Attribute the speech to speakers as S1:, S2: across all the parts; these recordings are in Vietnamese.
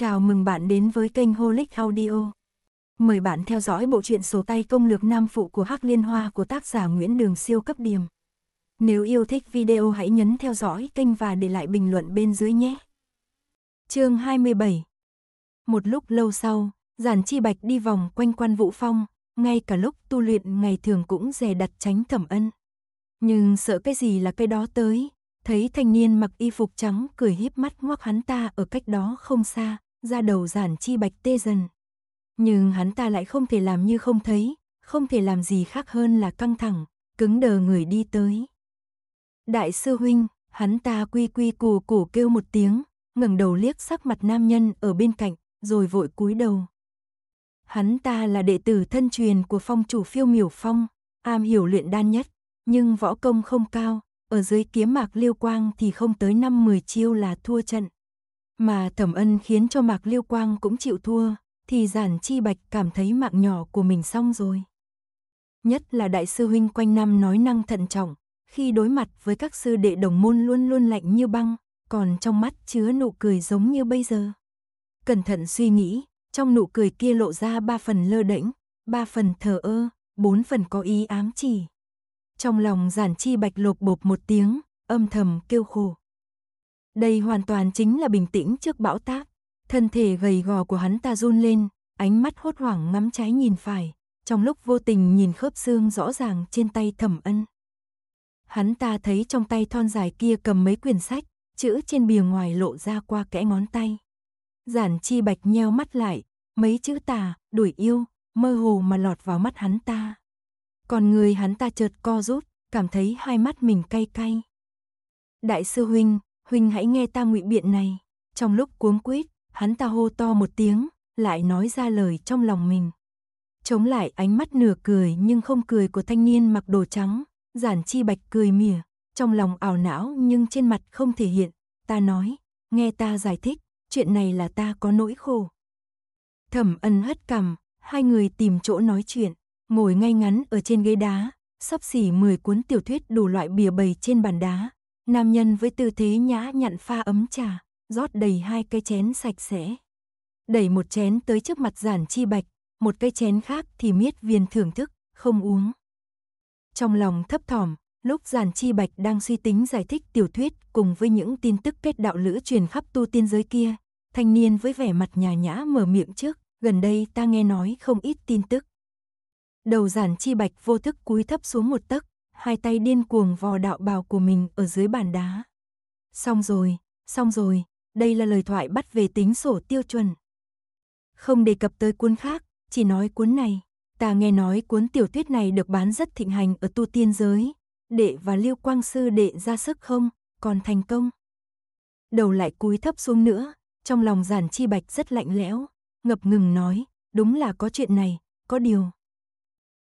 S1: Chào mừng bạn đến với kênh Holic Audio. Mời bạn theo dõi bộ truyện sổ tay công lược nam phụ của Hắc Liên Hoa của tác giả Nguyễn Đường Siêu cấp điểm. Nếu yêu thích video hãy nhấn theo dõi kênh và để lại bình luận bên dưới nhé. Chương 27. Một lúc lâu sau, Giản Chi Bạch đi vòng quanh Quan Vũ Phong, ngay cả lúc tu luyện ngày thường cũng dè đặt tránh Thẩm Ân. Nhưng sợ cái gì là cái đó tới, thấy thanh niên mặc y phục trắng cười híp mắt ngoắc hắn ta ở cách đó không xa, ra đầu giản chi bạch tê dần. Nhưng hắn ta lại không thể làm như không thấy, không thể làm gì khác hơn là căng thẳng, cứng đờ người đi tới. Đại sư huynh, hắn ta quy quy cù củ kêu một tiếng, ngẩng đầu liếc sắc mặt nam nhân ở bên cạnh, rồi vội cúi đầu. Hắn ta là đệ tử thân truyền của phong chủ phiêu miểu phong, am hiểu luyện đan nhất, nhưng võ công không cao, ở dưới kiếm mạc liêu quang thì không tới năm 10 chiêu là thua trận. Mà thẩm ân khiến cho Mạc Liêu Quang cũng chịu thua, thì giản chi bạch cảm thấy mạng nhỏ của mình xong rồi. Nhất là đại sư huynh quanh năm nói năng thận trọng, khi đối mặt với các sư đệ đồng môn luôn luôn lạnh như băng, còn trong mắt chứa nụ cười giống như bây giờ. Cẩn thận suy nghĩ, trong nụ cười kia lộ ra ba phần lơ đễnh, ba phần thờ ơ, bốn phần có ý ám chỉ. Trong lòng giản chi bạch lột bột một tiếng, âm thầm kêu khổ. Đây hoàn toàn chính là bình tĩnh trước bão táp. Thân thể gầy gò của hắn ta run lên, ánh mắt hốt hoảng ngắm trái nhìn phải, trong lúc vô tình nhìn khớp xương rõ ràng trên tay thẩm ân. Hắn ta thấy trong tay thon dài kia cầm mấy quyển sách, chữ trên bìa ngoài lộ ra qua kẽ ngón tay. Giản chi bạch nheo mắt lại, mấy chữ tà, đuổi yêu, mơ hồ mà lọt vào mắt hắn ta. Còn người hắn ta chợt co rút, cảm thấy hai mắt mình cay cay. Đại sư huynh, huynh hãy nghe ta ngụy biện này. Trong lúc cuống quýt, hắn ta hô to một tiếng, lại nói ra lời trong lòng mình. Chống lại ánh mắt nửa cười nhưng không cười của thanh niên mặc đồ trắng, giản chi bạch cười mỉa, trong lòng ảo não nhưng trên mặt không thể hiện. Ta nói, nghe ta giải thích, chuyện này là ta có nỗi khổ. Thẩm ân hất cằm, hai người tìm chỗ nói chuyện, ngồi ngay ngắn ở trên ghế đá, sắp xỉ 10 cuốn tiểu thuyết đủ loại bìa bầy trên bàn đá, Nam nhân với tư thế nhã nhặn pha ấm trà, rót đầy hai cái chén sạch sẽ. Đẩy một chén tới trước mặt giản chi bạch, một cái chén khác thì miết viên thưởng thức, không uống. Trong lòng thấp thỏm, lúc giản chi bạch đang suy tính giải thích tiểu thuyết cùng với những tin tức kết đạo lữ truyền khắp tu tiên giới kia, thanh niên với vẻ mặt nhà nhã mở miệng trước, gần đây ta nghe nói không ít tin tức. Đầu giản chi bạch vô thức cúi thấp xuống một tấc, hai tay điên cuồng vò đạo bào của mình ở dưới bàn đá. Xong rồi, xong rồi, đây là lời thoại bắt về tính sổ tiêu chuẩn. Không đề cập tới cuốn khác, chỉ nói cuốn này. Ta nghe nói cuốn tiểu thuyết này được bán rất thịnh hành ở tu tiên giới. Đệ và Liêu Quang Sư đệ ra sức không, còn thành công. Đầu lại cúi thấp xuống nữa, trong lòng giản chi bạch rất lạnh lẽo, ngập ngừng nói, đúng là có chuyện này, có điều.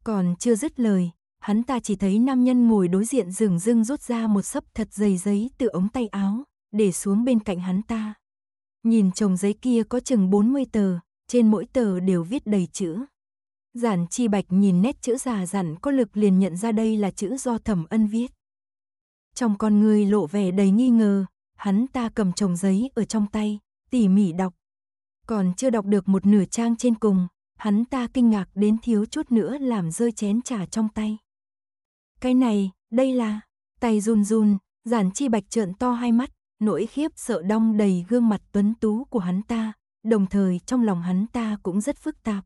S1: Còn chưa dứt lời, hắn ta chỉ thấy nam nhân ngồi đối diện rừng rưng rút ra một sấp thật dày giấy từ ống tay áo, để xuống bên cạnh hắn ta. Nhìn chồng giấy kia có chừng 40 tờ, trên mỗi tờ đều viết đầy chữ. Giản chi bạch nhìn nét chữ già dặn có lực liền nhận ra đây là chữ do thẩm ân viết. Trong con người lộ vẻ đầy nghi ngờ, hắn ta cầm chồng giấy ở trong tay, tỉ mỉ đọc. Còn chưa đọc được một nửa trang trên cùng, hắn ta kinh ngạc đến thiếu chút nữa làm rơi chén trà trong tay. Cái này, đây là... Tay run run, giản chi bạch trợn to hai mắt, nỗi khiếp sợ đong đầy gương mặt tuấn tú của hắn ta, đồng thời trong lòng hắn ta cũng rất phức tạp.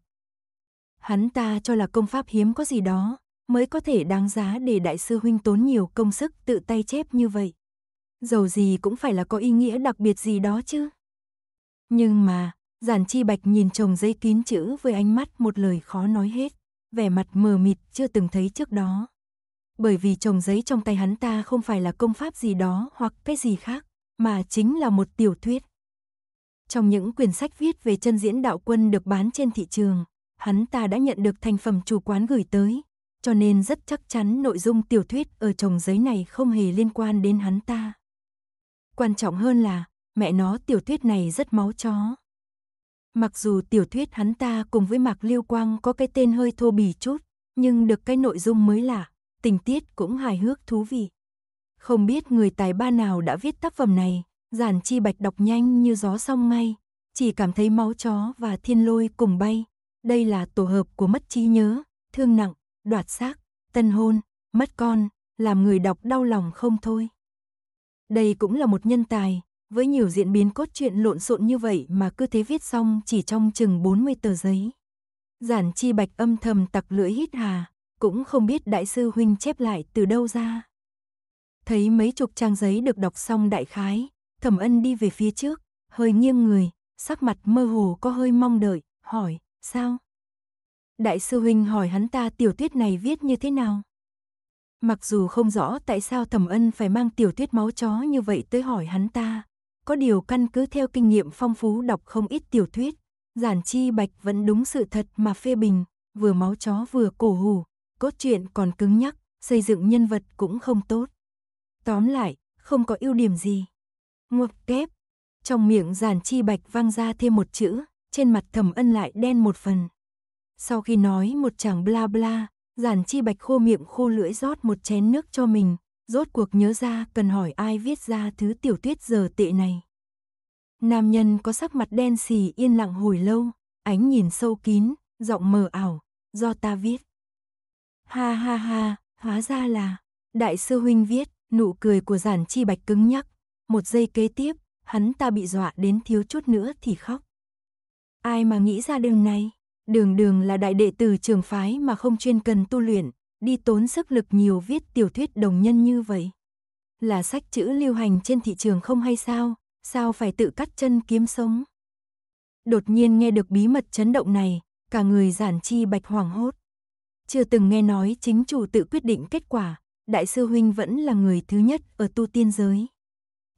S1: Hắn ta cho là công pháp hiếm có gì đó, mới có thể đáng giá để đại sư huynh tốn nhiều công sức tự tay chép như vậy. Dầu gì cũng phải là có ý nghĩa đặc biệt gì đó chứ. Nhưng mà, giản chi bạch nhìn chồng giấy kín chữ với ánh mắt một lời khó nói hết, vẻ mặt mờ mịt chưa từng thấy trước đó bởi vì trồng giấy trong tay hắn ta không phải là công pháp gì đó hoặc cái gì khác, mà chính là một tiểu thuyết. Trong những quyển sách viết về chân diễn đạo quân được bán trên thị trường, hắn ta đã nhận được thành phẩm chủ quán gửi tới, cho nên rất chắc chắn nội dung tiểu thuyết ở trồng giấy này không hề liên quan đến hắn ta. Quan trọng hơn là, mẹ nó tiểu thuyết này rất máu chó. Mặc dù tiểu thuyết hắn ta cùng với Mạc Liêu Quang có cái tên hơi thô bỉ chút, nhưng được cái nội dung mới lạ tình tiết cũng hài hước thú vị. Không biết người tài ba nào đã viết tác phẩm này, giản chi bạch đọc nhanh như gió xong ngay, chỉ cảm thấy máu chó và thiên lôi cùng bay. Đây là tổ hợp của mất trí nhớ, thương nặng, đoạt xác, tân hôn, mất con, làm người đọc đau lòng không thôi. Đây cũng là một nhân tài, với nhiều diễn biến cốt truyện lộn xộn như vậy mà cứ thế viết xong chỉ trong chừng 40 tờ giấy. Giản chi bạch âm thầm tặc lưỡi hít hà, cũng không biết đại sư huynh chép lại từ đâu ra. Thấy mấy chục trang giấy được đọc xong đại khái, thẩm ân đi về phía trước, hơi nghiêng người, sắc mặt mơ hồ có hơi mong đợi, hỏi, sao? Đại sư huynh hỏi hắn ta tiểu thuyết này viết như thế nào? Mặc dù không rõ tại sao thẩm ân phải mang tiểu thuyết máu chó như vậy tới hỏi hắn ta, có điều căn cứ theo kinh nghiệm phong phú đọc không ít tiểu thuyết, giản chi bạch vẫn đúng sự thật mà phê bình, vừa máu chó vừa cổ hủ, cốt truyện còn cứng nhắc, xây dựng nhân vật cũng không tốt. Tóm lại, không có ưu điểm gì. Ngộp kép, trong miệng giản chi bạch vang ra thêm một chữ, trên mặt thẩm ân lại đen một phần. Sau khi nói một chàng bla bla, giản chi bạch khô miệng khô lưỡi rót một chén nước cho mình, rốt cuộc nhớ ra cần hỏi ai viết ra thứ tiểu tuyết giờ tệ này. Nam nhân có sắc mặt đen xì yên lặng hồi lâu, ánh nhìn sâu kín, giọng mờ ảo, do ta viết. Ha ha ha, hóa ra là, đại sư huynh viết, nụ cười của giản chi bạch cứng nhắc, một giây kế tiếp, hắn ta bị dọa đến thiếu chút nữa thì khóc. Ai mà nghĩ ra đường này, đường đường là đại đệ tử trường phái mà không chuyên cần tu luyện, đi tốn sức lực nhiều viết tiểu thuyết đồng nhân như vậy. Là sách chữ lưu hành trên thị trường không hay sao, sao phải tự cắt chân kiếm sống. Đột nhiên nghe được bí mật chấn động này, cả người giản chi bạch hoảng hốt. Chưa từng nghe nói chính chủ tự quyết định kết quả, đại sư huynh vẫn là người thứ nhất ở tu tiên giới.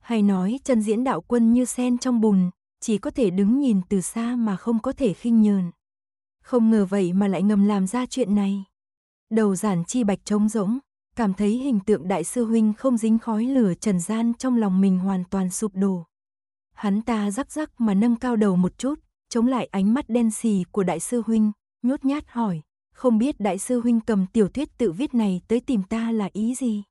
S1: Hay nói chân diễn đạo quân như sen trong bùn, chỉ có thể đứng nhìn từ xa mà không có thể khinh nhờn. Không ngờ vậy mà lại ngầm làm ra chuyện này. Đầu giản chi bạch trống rỗng, cảm thấy hình tượng đại sư huynh không dính khói lửa trần gian trong lòng mình hoàn toàn sụp đổ. Hắn ta rắc rắc mà nâng cao đầu một chút, chống lại ánh mắt đen xì của đại sư huynh, nhút nhát hỏi, không biết đại sư huynh cầm tiểu thuyết tự viết này tới tìm ta là ý gì.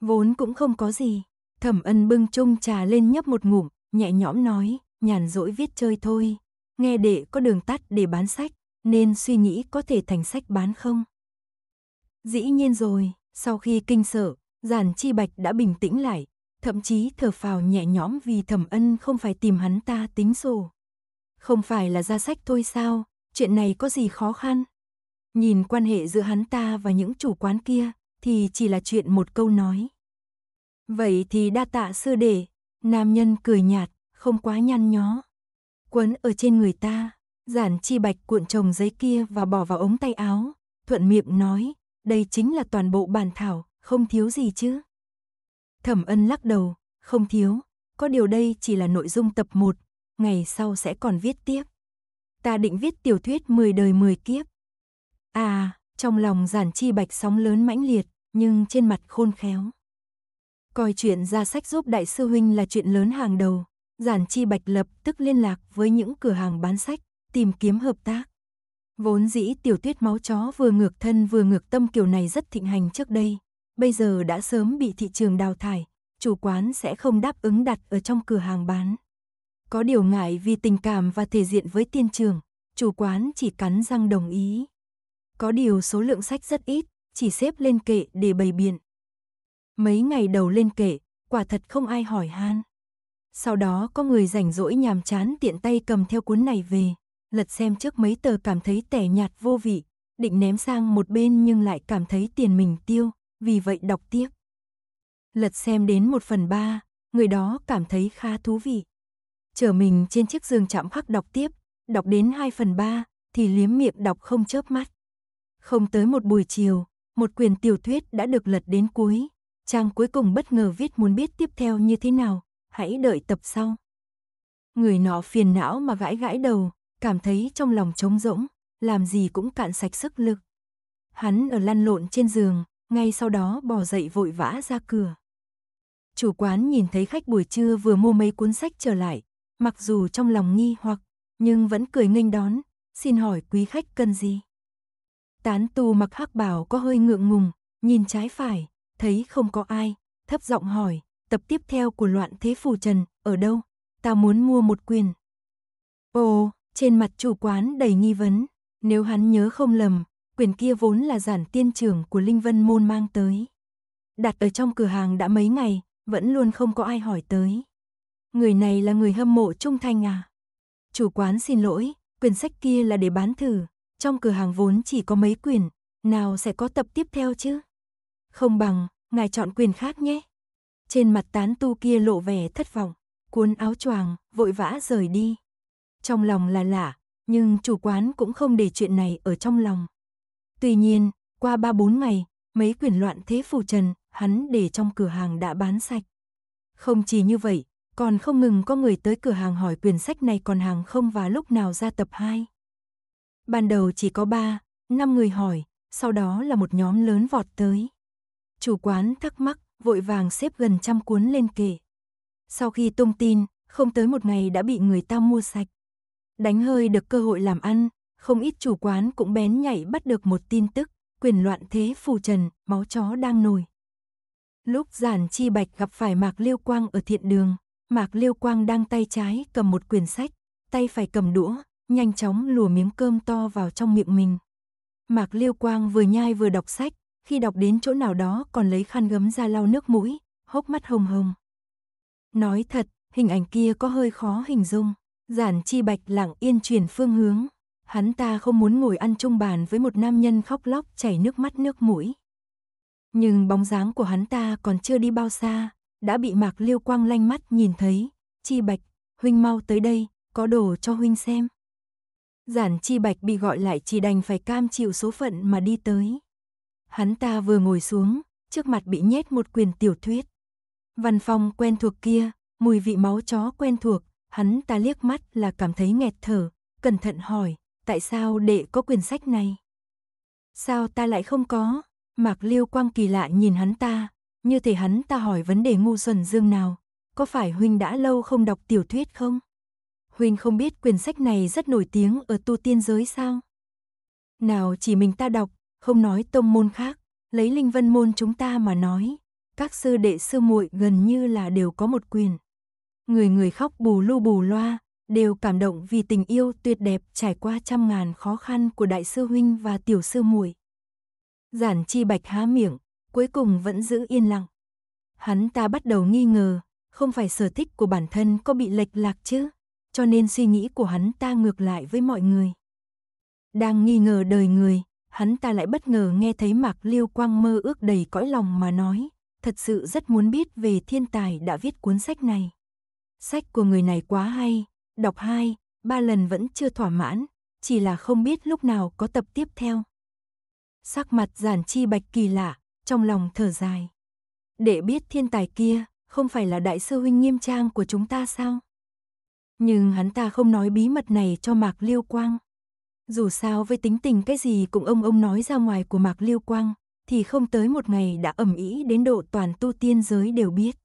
S1: Vốn cũng không có gì, thẩm ân bưng chung trà lên nhấp một ngụm, nhẹ nhõm nói, nhàn rỗi viết chơi thôi, nghe đệ có đường tắt để bán sách, nên suy nghĩ có thể thành sách bán không. Dĩ nhiên rồi, sau khi kinh sợ, giản chi bạch đã bình tĩnh lại, thậm chí thở phào nhẹ nhõm vì thẩm ân không phải tìm hắn ta tính sổ. Không phải là ra sách thôi sao, chuyện này có gì khó khăn. Nhìn quan hệ giữa hắn ta và những chủ quán kia thì chỉ là chuyện một câu nói. Vậy thì đa tạ sư đệ, nam nhân cười nhạt, không quá nhăn nhó. Quấn ở trên người ta, giản chi bạch cuộn chồng giấy kia và bỏ vào ống tay áo, thuận miệng nói, đây chính là toàn bộ bản thảo, không thiếu gì chứ. Thẩm ân lắc đầu, không thiếu, có điều đây chỉ là nội dung tập 1, ngày sau sẽ còn viết tiếp. Ta định viết tiểu thuyết 10 đời 10 kiếp. À, trong lòng giản chi bạch sóng lớn mãnh liệt, nhưng trên mặt khôn khéo. Coi chuyện ra sách giúp đại sư huynh là chuyện lớn hàng đầu, giản chi bạch lập tức liên lạc với những cửa hàng bán sách, tìm kiếm hợp tác. Vốn dĩ tiểu tuyết máu chó vừa ngược thân vừa ngược tâm kiểu này rất thịnh hành trước đây, bây giờ đã sớm bị thị trường đào thải, chủ quán sẽ không đáp ứng đặt ở trong cửa hàng bán. Có điều ngại vì tình cảm và thể diện với tiên trường, chủ quán chỉ cắn răng đồng ý. Có điều số lượng sách rất ít, chỉ xếp lên kệ để bày biện. Mấy ngày đầu lên kệ, quả thật không ai hỏi han. Sau đó có người rảnh rỗi nhàm chán tiện tay cầm theo cuốn này về, lật xem trước mấy tờ cảm thấy tẻ nhạt vô vị, định ném sang một bên nhưng lại cảm thấy tiền mình tiêu, vì vậy đọc tiếp. Lật xem đến một phần ba, người đó cảm thấy khá thú vị. Chở mình trên chiếc giường chạm khắc đọc tiếp, đọc đến hai phần ba thì liếm miệng đọc không chớp mắt. Không tới một buổi chiều, một quyển tiểu thuyết đã được lật đến cuối. Trang cuối cùng bất ngờ viết muốn biết tiếp theo như thế nào, hãy đợi tập sau. Người nọ phiền não mà gãi gãi đầu, cảm thấy trong lòng trống rỗng, làm gì cũng cạn sạch sức lực. Hắn ở lăn lộn trên giường, ngay sau đó bò dậy vội vã ra cửa. Chủ quán nhìn thấy khách buổi trưa vừa mua mấy cuốn sách trở lại, mặc dù trong lòng nghi hoặc, nhưng vẫn cười nghênh đón, xin hỏi quý khách cần gì? Tán tu mặc hắc bảo có hơi ngượng ngùng, nhìn trái phải, thấy không có ai, thấp giọng hỏi, tập tiếp theo của loạn thế phù trần, ở đâu? Ta muốn mua một quyền. Ồ, trên mặt chủ quán đầy nghi vấn, nếu hắn nhớ không lầm, quyền kia vốn là giản tiên trưởng của Linh Vân Môn mang tới. Đặt ở trong cửa hàng đã mấy ngày, vẫn luôn không có ai hỏi tới. Người này là người hâm mộ trung thanh à? Chủ quán xin lỗi, quyển sách kia là để bán thử, trong cửa hàng vốn chỉ có mấy quyển, nào sẽ có tập tiếp theo chứ? Không bằng, ngài chọn quyển khác nhé. Trên mặt tán tu kia lộ vẻ thất vọng, cuốn áo choàng, vội vã rời đi. Trong lòng là lạ, nhưng chủ quán cũng không để chuyện này ở trong lòng. Tuy nhiên, qua ba bốn ngày, mấy quyển loạn thế phù trần, hắn để trong cửa hàng đã bán sạch. Không chỉ như vậy, còn không ngừng có người tới cửa hàng hỏi quyển sách này còn hàng không và lúc nào ra tập 2. Ban đầu chỉ có ba, năm người hỏi, sau đó là một nhóm lớn vọt tới. Chủ quán thắc mắc, vội vàng xếp gần trăm cuốn lên kệ. Sau khi tung tin, không tới một ngày đã bị người ta mua sạch. Đánh hơi được cơ hội làm ăn, không ít chủ quán cũng bén nhảy bắt được một tin tức, quyền loạn thế phù trần, máu chó đang nổi. Lúc giản chi bạch gặp phải Mạc Liêu Quang ở thiện đường, Mạc Liêu Quang đang tay trái cầm một quyển sách, tay phải cầm đũa, nhanh chóng lùa miếng cơm to vào trong miệng mình. Mạc Liêu Quang vừa nhai vừa đọc sách, khi đọc đến chỗ nào đó còn lấy khăn gấm ra lau nước mũi, hốc mắt hồng hồng. Nói thật, hình ảnh kia có hơi khó hình dung. Giản chi bạch lặng yên chuyển phương hướng. Hắn ta không muốn ngồi ăn chung bàn với một nam nhân khóc lóc chảy nước mắt nước mũi. Nhưng bóng dáng của hắn ta còn chưa đi bao xa, đã bị Mạc Liêu Quang lanh mắt nhìn thấy. Chi bạch, huynh mau tới đây, có đồ cho huynh xem. Giản Chi Bạch bị gọi lại chỉ đành phải cam chịu số phận mà đi tới. Hắn ta vừa ngồi xuống, trước mặt bị nhét một quyền tiểu thuyết. Văn phòng quen thuộc kia, mùi vị máu chó quen thuộc, hắn ta liếc mắt là cảm thấy nghẹt thở, cẩn thận hỏi, tại sao đệ có quyển sách này? Sao ta lại không có? Mạc Liêu Quang kỳ lạ nhìn hắn ta, như thể hắn ta hỏi vấn đề ngu xuẩn dương nào, có phải huynh đã lâu không đọc tiểu thuyết không? Huynh không biết quyển sách này rất nổi tiếng ở tu tiên giới sao? Nào chỉ mình ta đọc, không nói tông môn khác, lấy linh vân môn chúng ta mà nói, các sư đệ sư muội gần như là đều có một quyền. Người người khóc bù lu bù loa, đều cảm động vì tình yêu tuyệt đẹp trải qua trăm ngàn khó khăn của đại sư huynh và tiểu sư muội. Giản Chi Bạch há miệng, cuối cùng vẫn giữ yên lặng. Hắn ta bắt đầu nghi ngờ, không phải sở thích của bản thân có bị lệch lạc chứ? cho nên suy nghĩ của hắn ta ngược lại với mọi người. Đang nghi ngờ đời người, hắn ta lại bất ngờ nghe thấy Mạc Liêu Quang mơ ước đầy cõi lòng mà nói, thật sự rất muốn biết về thiên tài đã viết cuốn sách này. Sách của người này quá hay, đọc hai, ba lần vẫn chưa thỏa mãn, chỉ là không biết lúc nào có tập tiếp theo. Sắc mặt giản chi bạch kỳ lạ, trong lòng thở dài. Để biết thiên tài kia, không phải là đại sư huynh nghiêm trang của chúng ta sao? Nhưng hắn ta không nói bí mật này cho Mạc Liêu Quang. Dù sao với tính tình cái gì cũng ông ông nói ra ngoài của Mạc Liêu Quang, thì không tới một ngày đã ẩm ý đến độ toàn tu tiên giới đều biết.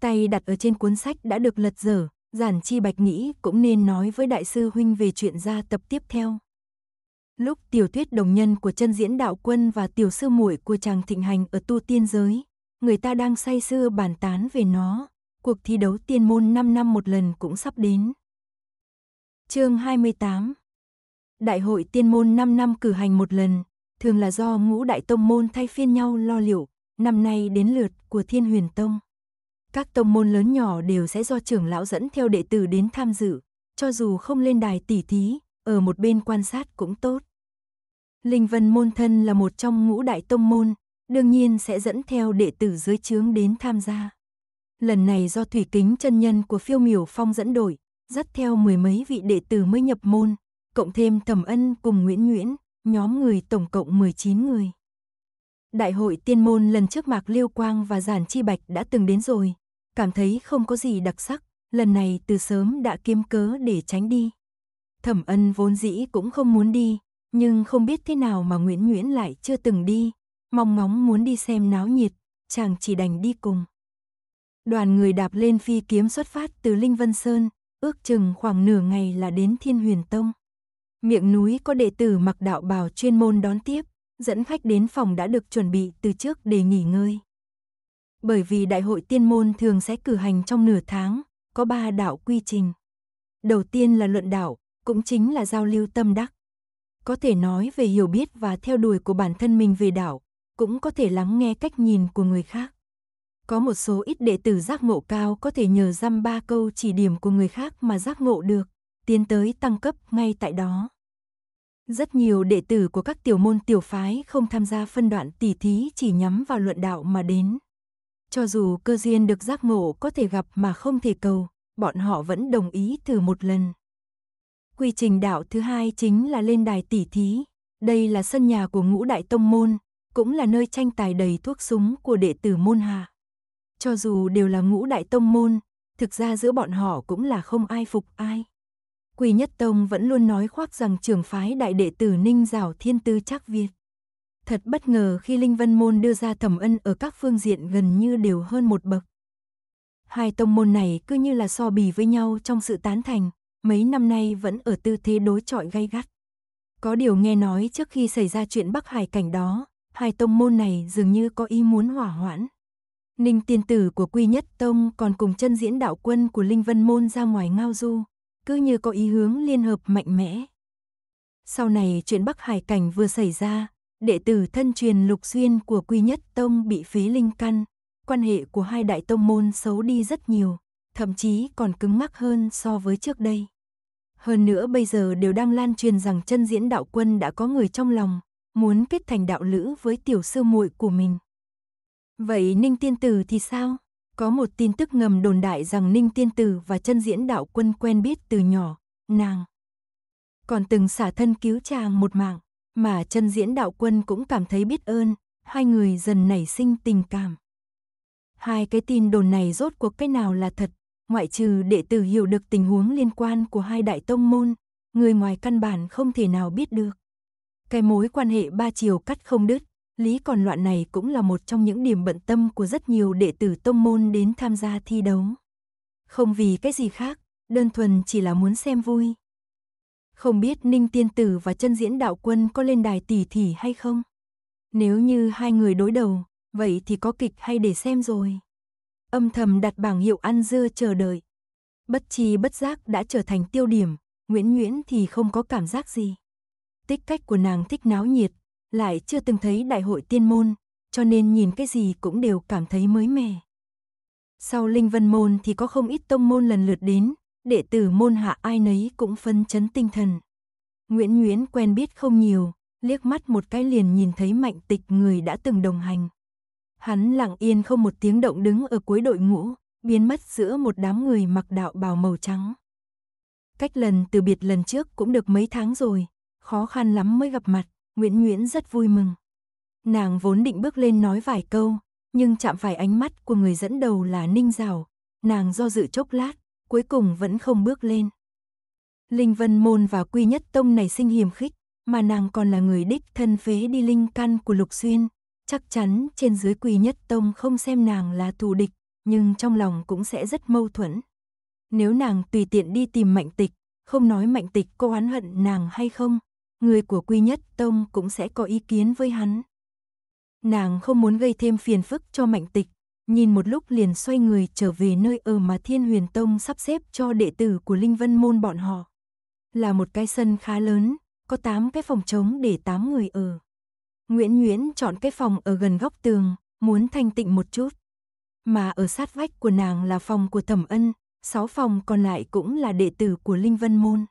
S1: Tay đặt ở trên cuốn sách đã được lật dở, giản chi bạch nghĩ cũng nên nói với đại sư huynh về chuyện gia tập tiếp theo. Lúc tiểu tuyết đồng nhân của chân diễn đạo quân và tiểu sư muội của chàng thịnh hành ở tu tiên giới, người ta đang say sưa bàn tán về nó, cuộc thi đấu tiên môn 5 năm một lần cũng sắp đến. Chương 28 Đại hội tiên môn 5 năm cử hành một lần, thường là do ngũ đại tông môn thay phiên nhau lo liệu, năm nay đến lượt của Thiên Huyền Tông. Các tông môn lớn nhỏ đều sẽ do trưởng lão dẫn theo đệ tử đến tham dự, cho dù không lên đài tỉ thí, ở một bên quan sát cũng tốt. Linh Vân môn thân là một trong ngũ đại tông môn, đương nhiên sẽ dẫn theo đệ tử dưới trướng đến tham gia lần này do thủy kính chân nhân của phiêu miểu phong dẫn đội, dắt theo mười mấy vị đệ tử mới nhập môn, cộng thêm thẩm ân cùng Nguyễn Nguyễn, nhóm người tổng cộng 19 người. Đại hội tiên môn lần trước Mạc Liêu Quang và Giản Chi Bạch đã từng đến rồi, cảm thấy không có gì đặc sắc, lần này từ sớm đã kiếm cớ để tránh đi. Thẩm ân vốn dĩ cũng không muốn đi, nhưng không biết thế nào mà Nguyễn Nguyễn lại chưa từng đi, mong ngóng muốn đi xem náo nhiệt, chàng chỉ đành đi cùng. Đoàn người đạp lên phi kiếm xuất phát từ Linh Vân Sơn, ước chừng khoảng nửa ngày là đến Thiên Huyền Tông. Miệng núi có đệ tử mặc đạo bào chuyên môn đón tiếp, dẫn khách đến phòng đã được chuẩn bị từ trước để nghỉ ngơi. Bởi vì đại hội tiên môn thường sẽ cử hành trong nửa tháng, có ba đạo quy trình. Đầu tiên là luận đạo, cũng chính là giao lưu tâm đắc. Có thể nói về hiểu biết và theo đuổi của bản thân mình về đạo, cũng có thể lắng nghe cách nhìn của người khác. Có một số ít đệ tử giác ngộ cao có thể nhờ dăm ba câu chỉ điểm của người khác mà giác ngộ được, tiến tới tăng cấp ngay tại đó. Rất nhiều đệ tử của các tiểu môn tiểu phái không tham gia phân đoạn tỉ thí chỉ nhắm vào luận đạo mà đến. Cho dù cơ duyên được giác ngộ có thể gặp mà không thể cầu, bọn họ vẫn đồng ý thử một lần. Quy trình đạo thứ hai chính là lên đài tỉ thí. Đây là sân nhà của ngũ đại tông môn, cũng là nơi tranh tài đầy thuốc súng của đệ tử môn hạ. Cho dù đều là ngũ đại tông môn, thực ra giữa bọn họ cũng là không ai phục ai. Quỳ Nhất Tông vẫn luôn nói khoác rằng trường phái đại đệ tử Ninh Giảo Thiên Tư chắc Việt. Thật bất ngờ khi Linh Vân Môn đưa ra thẩm ân ở các phương diện gần như đều hơn một bậc. Hai tông môn này cứ như là so bì với nhau trong sự tán thành, mấy năm nay vẫn ở tư thế đối chọi gay gắt. Có điều nghe nói trước khi xảy ra chuyện Bắc Hải cảnh đó, hai tông môn này dường như có ý muốn hỏa hoãn. Ninh tiên tử của Quy Nhất Tông còn cùng chân diễn đạo quân của Linh Vân Môn ra ngoài ngao du, cứ như có ý hướng liên hợp mạnh mẽ. Sau này chuyện Bắc Hải Cảnh vừa xảy ra, đệ tử thân truyền Lục Xuyên của Quy Nhất Tông bị phế linh căn, quan hệ của hai đại tông môn xấu đi rất nhiều, thậm chí còn cứng mắc hơn so với trước đây. Hơn nữa bây giờ đều đang lan truyền rằng chân diễn đạo quân đã có người trong lòng, muốn kết thành đạo lữ với tiểu sư muội của mình. Vậy Ninh Tiên Tử thì sao? Có một tin tức ngầm đồn đại rằng Ninh Tiên Tử và chân diễn đạo quân quen biết từ nhỏ, nàng còn từng xả thân cứu chàng một mạng, mà chân diễn đạo quân cũng cảm thấy biết ơn, hai người dần nảy sinh tình cảm. Hai cái tin đồn này rốt cuộc cái nào là thật, ngoại trừ đệ tử hiểu được tình huống liên quan của hai đại tông môn, người ngoài căn bản không thể nào biết được. Cái mối quan hệ ba chiều cắt không đứt, lý còn loạn này cũng là một trong những điểm bận tâm của rất nhiều đệ tử tông môn đến tham gia thi đấu. Không vì cái gì khác, đơn thuần chỉ là muốn xem vui. Không biết Ninh Tiên Tử và chân diễn đạo quân có lên đài tỷ thỉ hay không? Nếu như hai người đối đầu, vậy thì có kịch hay để xem rồi. Âm thầm đặt bảng hiệu ăn dưa chờ đợi. Bất chi bất giác đã trở thành tiêu điểm, Nguyễn Nguyễn thì không có cảm giác gì. Tích cách của nàng thích náo nhiệt, lại chưa từng thấy đại hội tiên môn, cho nên nhìn cái gì cũng đều cảm thấy mới mẻ. Sau Linh Vân Môn thì có không ít tông môn lần lượt đến, đệ tử môn hạ ai nấy cũng phân chấn tinh thần. Nguyễn Nguyễn quen biết không nhiều, liếc mắt một cái liền nhìn thấy mạnh tịch người đã từng đồng hành. Hắn lặng yên không một tiếng động đứng ở cuối đội ngũ, biến mất giữa một đám người mặc đạo bào màu trắng. Cách lần từ biệt lần trước cũng được mấy tháng rồi, khó khăn lắm mới gặp mặt. Nguyễn Nguyễn rất vui mừng. Nàng vốn định bước lên nói vài câu, nhưng chạm phải ánh mắt của người dẫn đầu là Ninh Giảo, nàng do dự chốc lát, cuối cùng vẫn không bước lên. Linh Vân Môn và Quy Nhất Tông này sinh hiềm khích, mà nàng còn là người đích thân phế đi linh căn của Lục Xuyên, chắc chắn trên dưới Quy Nhất Tông không xem nàng là thù địch, nhưng trong lòng cũng sẽ rất mâu thuẫn. Nếu nàng tùy tiện đi tìm Mạnh Tịch, không nói Mạnh Tịch cô oán hận nàng hay không, người của Quy Nhất Tông cũng sẽ có ý kiến với hắn. Nàng không muốn gây thêm phiền phức cho Mạnh Tịch, nhìn một lúc liền xoay người trở về nơi ở mà Thiên Huyền Tông sắp xếp cho đệ tử của Linh Vân Môn bọn họ. Là một cái sân khá lớn, có 8 cái phòng trống để 8 người ở. Nguyễn Nguyễn chọn cái phòng ở gần góc tường, muốn thanh tịnh một chút. Mà ở sát vách của nàng là phòng của Thẩm Ân, 6 phòng còn lại cũng là đệ tử của Linh Vân Môn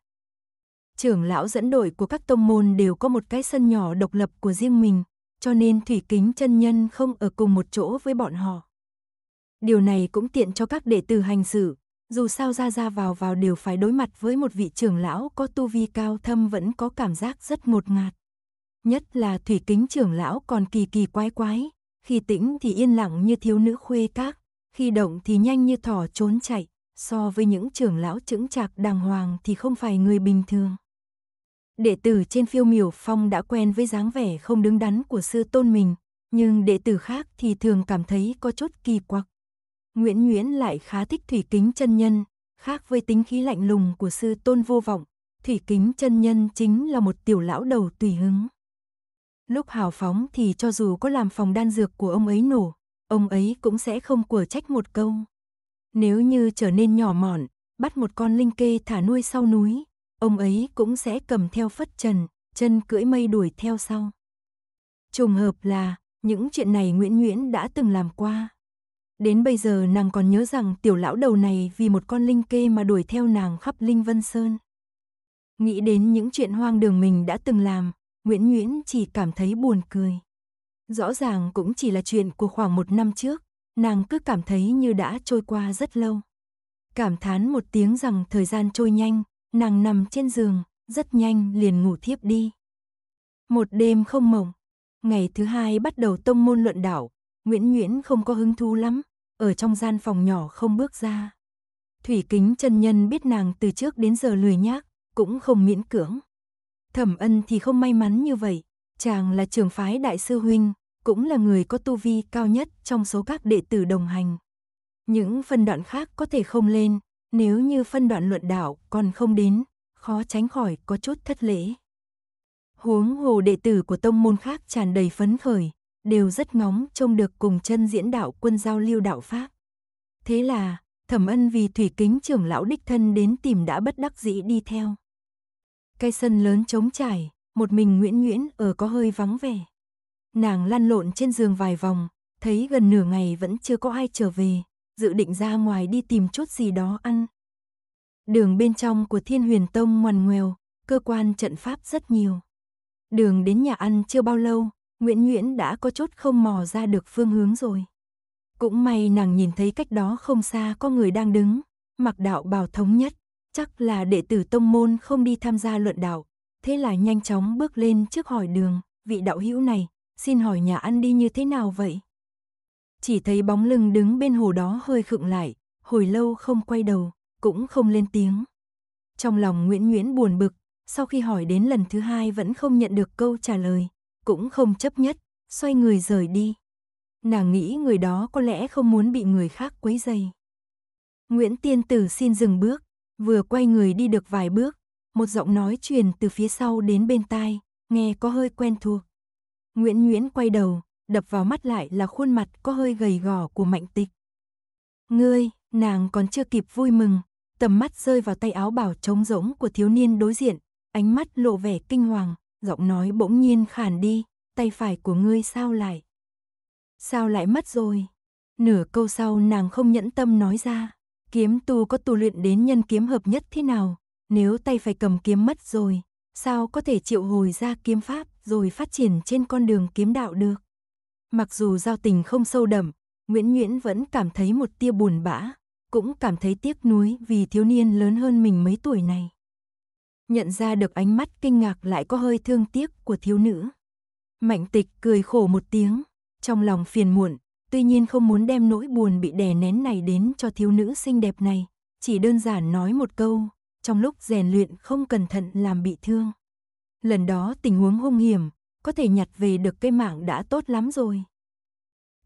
S1: trưởng lão dẫn đội của các tông môn đều có một cái sân nhỏ độc lập của riêng mình, cho nên thủy kính chân nhân không ở cùng một chỗ với bọn họ. Điều này cũng tiện cho các đệ tử hành xử, dù sao ra ra vào vào đều phải đối mặt với một vị trưởng lão có tu vi cao thâm vẫn có cảm giác rất một ngạt. Nhất là thủy kính trưởng lão còn kỳ kỳ quái quái, khi tĩnh thì yên lặng như thiếu nữ khuê các, khi động thì nhanh như thỏ trốn chạy, so với những trưởng lão chững chạc đàng hoàng thì không phải người bình thường. Đệ tử trên phiêu miểu phong đã quen với dáng vẻ không đứng đắn của sư tôn mình, nhưng đệ tử khác thì thường cảm thấy có chút kỳ quặc. Nguyễn Nguyễn lại khá thích thủy kính chân nhân, khác với tính khí lạnh lùng của sư tôn vô vọng, thủy kính chân nhân chính là một tiểu lão đầu tùy hứng. Lúc hào phóng thì cho dù có làm phòng đan dược của ông ấy nổ, ông ấy cũng sẽ không quở trách một câu. Nếu như trở nên nhỏ mọn, bắt một con linh kê thả nuôi sau núi, ông ấy cũng sẽ cầm theo phất trần, chân cưỡi mây đuổi theo sau. Trùng hợp là, những chuyện này Nguyễn Nguyễn đã từng làm qua. Đến bây giờ nàng còn nhớ rằng tiểu lão đầu này vì một con linh kê mà đuổi theo nàng khắp Linh Vân Sơn. Nghĩ đến những chuyện hoang đường mình đã từng làm, Nguyễn Nguyễn chỉ cảm thấy buồn cười. Rõ ràng cũng chỉ là chuyện của khoảng một năm trước, nàng cứ cảm thấy như đã trôi qua rất lâu. Cảm thán một tiếng rằng thời gian trôi nhanh, nàng nằm trên giường, rất nhanh liền ngủ thiếp đi. Một đêm không mộng, ngày thứ hai bắt đầu tông môn luận đạo, Nguyễn Nguyễn không có hứng thú lắm, ở trong gian phòng nhỏ không bước ra. Thủy kính chân nhân biết nàng từ trước đến giờ lười nhác, cũng không miễn cưỡng. Thẩm ân thì không may mắn như vậy, chàng là trường phái đại sư huynh, cũng là người có tu vi cao nhất trong số các đệ tử đồng hành. Những phân đoạn khác có thể không lên, nếu như phân đoạn luận đạo còn không đến, khó tránh khỏi có chút thất lễ. Huống hồ đệ tử của tông môn khác tràn đầy phấn khởi, đều rất ngóng trông được cùng chân diễn đạo quân giao lưu đạo pháp. Thế là, thẩm ân vì thủy kính trưởng lão đích thân đến tìm đã bất đắc dĩ đi theo. Cây sân lớn trống trải, một mình Nguyễn Nguyễn ở có hơi vắng vẻ. Nàng lăn lộn trên giường vài vòng, thấy gần nửa ngày vẫn chưa có ai trở về, dự định ra ngoài đi tìm chút gì đó ăn. Đường bên trong của Thiên Huyền Tông ngoằn ngoèo, cơ quan trận pháp rất nhiều. Đường đến nhà ăn chưa bao lâu, Nguyễn Nguyễn đã có chút không mò ra được phương hướng rồi. Cũng may nàng nhìn thấy cách đó không xa có người đang đứng, mặc đạo bào thống nhất, chắc là đệ tử tông môn không đi tham gia luận đạo, thế là nhanh chóng bước lên trước hỏi đường, vị đạo hữu này, xin hỏi nhà ăn đi như thế nào vậy? chỉ thấy bóng lưng đứng bên hồ đó hơi khựng lại, hồi lâu không quay đầu, cũng không lên tiếng. Trong lòng Nguyễn Nguyễn buồn bực, sau khi hỏi đến lần thứ hai vẫn không nhận được câu trả lời, cũng không chấp nhất, xoay người rời đi. Nàng nghĩ người đó có lẽ không muốn bị người khác quấy dày. Nguyễn Tiên Tử xin dừng bước, vừa quay người đi được vài bước, một giọng nói truyền từ phía sau đến bên tai, nghe có hơi quen thuộc. Nguyễn Nguyễn quay đầu, đập vào mắt lại là khuôn mặt có hơi gầy gò của mạnh tịch. Ngươi, nàng còn chưa kịp vui mừng, tầm mắt rơi vào tay áo bảo trống rỗng của thiếu niên đối diện, ánh mắt lộ vẻ kinh hoàng, giọng nói bỗng nhiên khản đi, tay phải của ngươi sao lại? Sao lại mất rồi? Nửa câu sau nàng không nhẫn tâm nói ra, kiếm tu có tu luyện đến nhân kiếm hợp nhất thế nào, nếu tay phải cầm kiếm mất rồi, sao có thể triệu hồi ra kiếm pháp rồi phát triển trên con đường kiếm đạo được? Mặc dù giao tình không sâu đậm, Nguyễn Nguyễn vẫn cảm thấy một tia buồn bã, cũng cảm thấy tiếc nuối vì thiếu niên lớn hơn mình mấy tuổi này. Nhận ra được ánh mắt kinh ngạc lại có hơi thương tiếc của thiếu nữ. Mạnh tịch cười khổ một tiếng, trong lòng phiền muộn, tuy nhiên không muốn đem nỗi buồn bị đè nén này đến cho thiếu nữ xinh đẹp này, chỉ đơn giản nói một câu, trong lúc rèn luyện không cẩn thận làm bị thương. Lần đó tình huống hung hiểm, có thể nhặt về được cây mạng đã tốt lắm rồi.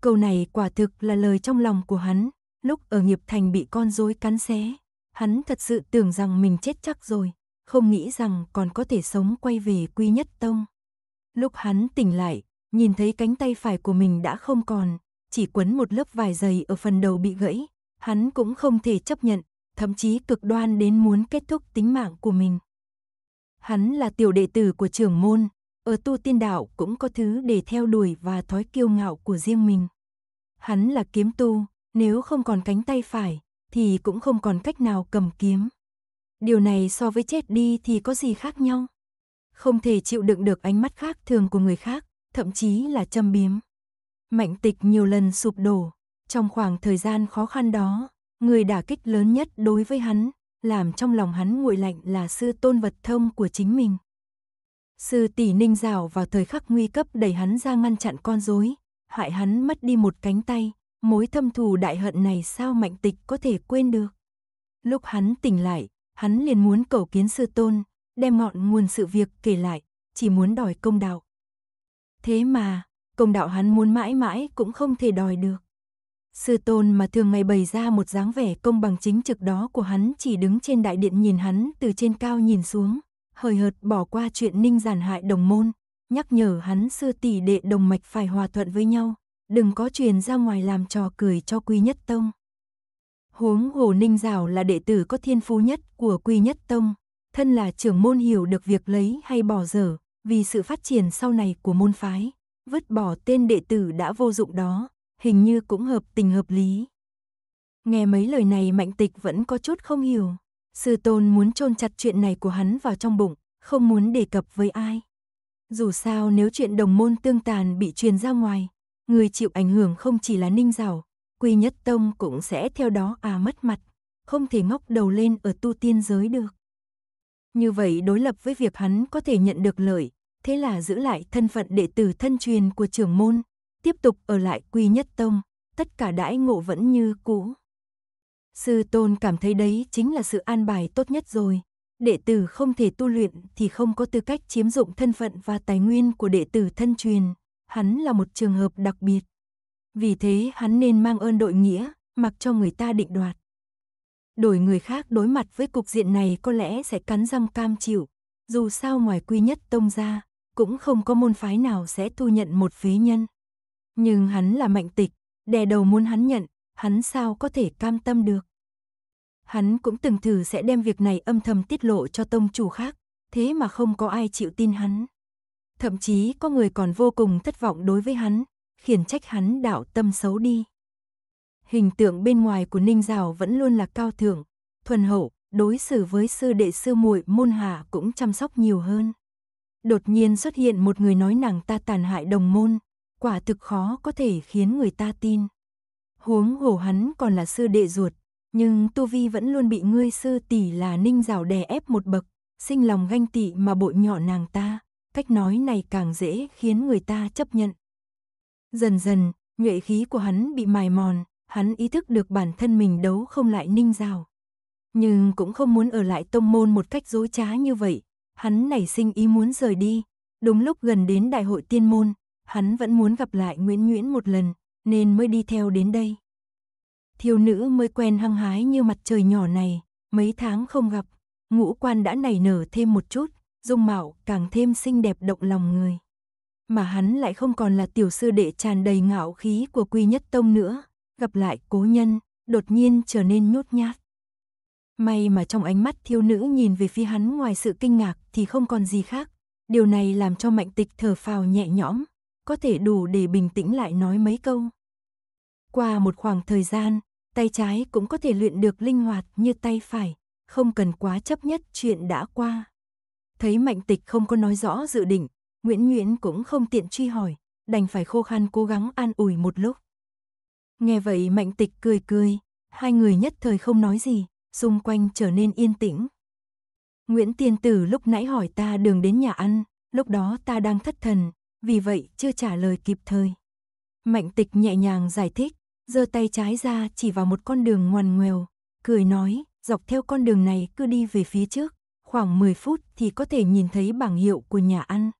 S1: Câu này quả thực là lời trong lòng của hắn, lúc ở nghiệp thành bị con rối cắn xé, hắn thật sự tưởng rằng mình chết chắc rồi, không nghĩ rằng còn có thể sống quay về quy nhất tông. Lúc hắn tỉnh lại, nhìn thấy cánh tay phải của mình đã không còn, chỉ quấn một lớp vải dày ở phần đầu bị gãy, hắn cũng không thể chấp nhận, thậm chí cực đoan đến muốn kết thúc tính mạng của mình. Hắn là tiểu đệ tử của trưởng môn, ở tu tiên đạo cũng có thứ để theo đuổi và thói kiêu ngạo của riêng mình. Hắn là kiếm tu, nếu không còn cánh tay phải, thì cũng không còn cách nào cầm kiếm. Điều này so với chết đi thì có gì khác nhau? Không thể chịu đựng được ánh mắt khác thường của người khác, thậm chí là châm biếm. Mạnh tịch nhiều lần sụp đổ, trong khoảng thời gian khó khăn đó, người đả kích lớn nhất đối với hắn, làm trong lòng hắn nguội lạnh là sư tôn vật thông của chính mình. Sư tỷ ninh rào vào thời khắc nguy cấp đẩy hắn ra ngăn chặn con rối, hại hắn mất đi một cánh tay, mối thâm thù đại hận này sao mạnh tịch có thể quên được. Lúc hắn tỉnh lại, hắn liền muốn cầu kiến sư tôn, đem ngọn nguồn sự việc kể lại, chỉ muốn đòi công đạo. Thế mà, công đạo hắn muốn mãi mãi cũng không thể đòi được. Sư tôn mà thường ngày bày ra một dáng vẻ công bằng chính trực đó của hắn chỉ đứng trên đại điện nhìn hắn từ trên cao nhìn xuống, hời hợt bỏ qua chuyện ninh giản hại đồng môn, nhắc nhở hắn sư tỷ đệ đồng mạch phải hòa thuận với nhau, đừng có truyền ra ngoài làm trò cười cho quy nhất tông. Huống hồ ninh rào là đệ tử có thiên phú nhất của quy nhất tông, thân là trưởng môn hiểu được việc lấy hay bỏ dở, vì sự phát triển sau này của môn phái, vứt bỏ tên đệ tử đã vô dụng đó, hình như cũng hợp tình hợp lý. Nghe mấy lời này mạnh tịch vẫn có chút không hiểu. Sư tôn muốn chôn chặt chuyện này của hắn vào trong bụng, không muốn đề cập với ai. Dù sao nếu chuyện đồng môn tương tàn bị truyền ra ngoài, người chịu ảnh hưởng không chỉ là ninh giảo, quy nhất tông cũng sẽ theo đó à mất mặt, không thể ngóc đầu lên ở tu tiên giới được. Như vậy đối lập với việc hắn có thể nhận được lợi, thế là giữ lại thân phận đệ tử thân truyền của trưởng môn, tiếp tục ở lại quy nhất tông, tất cả đãi ngộ vẫn như cũ. Sư tôn cảm thấy đấy chính là sự an bài tốt nhất rồi. Đệ tử không thể tu luyện thì không có tư cách chiếm dụng thân phận và tài nguyên của đệ tử thân truyền. Hắn là một trường hợp đặc biệt. Vì thế hắn nên mang ơn đội nghĩa, mặc cho người ta định đoạt. Đổi người khác đối mặt với cục diện này có lẽ sẽ cắn răng cam chịu. Dù sao ngoài quy nhất tông ra, cũng không có môn phái nào sẽ thu nhận một phế nhân. Nhưng hắn là mạnh tịch, đè đầu muốn hắn nhận, hắn sao có thể cam tâm được. Hắn cũng từng thử sẽ đem việc này âm thầm tiết lộ cho tông chủ khác, thế mà không có ai chịu tin hắn. Thậm chí có người còn vô cùng thất vọng đối với hắn, khiển trách hắn đảo tâm xấu đi. Hình tượng bên ngoài của Ninh Giảo vẫn luôn là cao thượng, thuần hậu, đối xử với sư đệ sư muội môn hạ cũng chăm sóc nhiều hơn. Đột nhiên xuất hiện một người nói nàng ta tàn hại đồng môn, quả thực khó có thể khiến người ta tin. Huống hồ hắn còn là sư đệ ruột, nhưng Tu Vi vẫn luôn bị ngươi sư tỷ là ninh rào đè ép một bậc, sinh lòng ganh tị mà bội nhỏ nàng ta, cách nói này càng dễ khiến người ta chấp nhận. Dần dần, nhuệ khí của hắn bị mài mòn, hắn ý thức được bản thân mình đấu không lại ninh rào. Nhưng cũng không muốn ở lại tông môn một cách dối trá như vậy, hắn nảy sinh ý muốn rời đi. Đúng lúc gần đến đại hội tiên môn, hắn vẫn muốn gặp lại Nguyễn Nguyễn một lần, nên mới đi theo đến đây. Thiêu nữ mới quen hăng hái như mặt trời nhỏ này, mấy tháng không gặp, ngũ quan đã nảy nở thêm một chút, dung mạo càng thêm xinh đẹp động lòng người. Mà hắn lại không còn là tiểu sư đệ tràn đầy ngạo khí của Quy Nhất Tông nữa, gặp lại cố nhân, đột nhiên trở nên nhút nhát. May mà trong ánh mắt thiếu nữ nhìn về phía hắn ngoài sự kinh ngạc thì không còn gì khác, điều này làm cho mạnh tịch thở phào nhẹ nhõm, có thể đủ để bình tĩnh lại nói mấy câu. Qua một khoảng thời gian, tay trái cũng có thể luyện được linh hoạt như tay phải, không cần quá chấp nhất chuyện đã qua. Thấy Mạnh Tịch không có nói rõ dự định, Nguyễn Nguyễn cũng không tiện truy hỏi, đành phải khô khan cố gắng an ủi một lúc. Nghe vậy Mạnh Tịch cười cười, hai người nhất thời không nói gì, xung quanh trở nên yên tĩnh. Nguyễn Tiên Tử lúc nãy hỏi ta đường đến nhà ăn, lúc đó ta đang thất thần, vì vậy chưa trả lời kịp thời. Mạnh tịch nhẹ nhàng giải thích, giơ tay trái ra chỉ vào một con đường ngoằn ngoèo, cười nói, dọc theo con đường này cứ đi về phía trước, khoảng 10 phút thì có thể nhìn thấy bảng hiệu của nhà ăn.